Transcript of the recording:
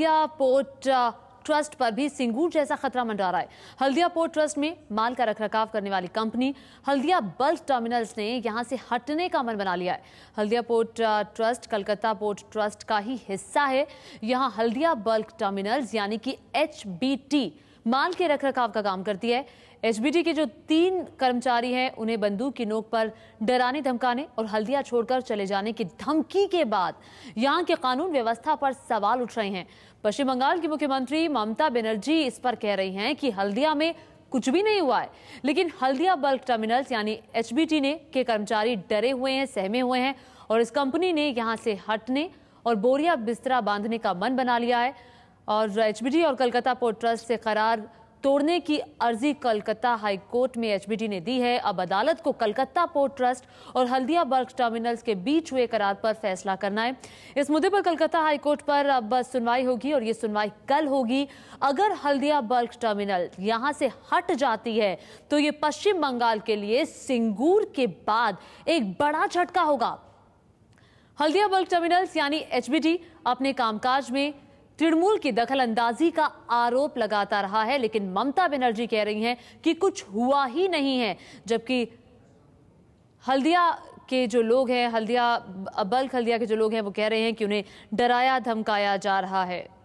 Haldia port trust पर भी सिंगूर जैसा खतरा मंडा रहा है हल्दिया पोर्ट ट्रस्ट में माल का रखरखाव करने वाली कंपनी हल्दिया बल्क टर्मिनल्स ने यहां से हटने का मन बना लिया है Haldia port trust Calcutta port trust का ही हिस्सा है यहां हल्दिया बल्क टर्मिनल्स यानी कि एच माल के रखरखाव का काम करती है एचबीटी के जो तीन कर्मचारी हैं उन्हें बंदूक की नोक पर डराने धमकाने और हल्दिया छोड़कर चले जाने की धमकी के बाद यहाँ के कानून व्यवस्था पर सवाल उठ रहे हैं पश्चिम बंगाल की मुख्यमंत्री ममता बनर्जी इस पर कह रही हैं कि हल्दिया में कुछ भी नहीं हुआ है लेकिन हल्दिया बल्क टर्मिनल्स यानी एच ने के कर्मचारी डरे हुए हैं सहमे हुए हैं और इस कंपनी ने यहाँ से हटने और बोरिया बिस्तरा बांधने का मन बना लिया है और एचबीटी और कलकत्ता पोर्ट ट्रस्ट से करार तोड़ने की अर्जी कलकत्ता हाईकोर्ट में एचबीटी ने दी है अब अदालत को कलकत्ता पोर्ट ट्रस्ट और हल्दिया बर्ग टर्मिनल्स के बीच हुए करार पर फैसला करना है इस मुद्दे पर कलकत्ता हाईकोर्ट पर अब सुनवाई होगी और ये सुनवाई कल होगी अगर हल्दिया बर्ग टर्मिनल यहां से हट जाती है तो ये पश्चिम बंगाल के लिए सिंगूर के बाद एक बड़ा झटका होगा हल्दिया बल्क टर्मिनल्स यानी एचबीटी अपने कामकाज में तृणमूल की दखलंदाजी का आरोप लगाता रहा है लेकिन ममता बनर्जी कह रही हैं कि कुछ हुआ ही नहीं है जबकि हल्दिया के जो लोग हैं हल्दिया बल्क हल्दिया के जो लोग हैं वो कह रहे हैं कि उन्हें डराया धमकाया जा रहा है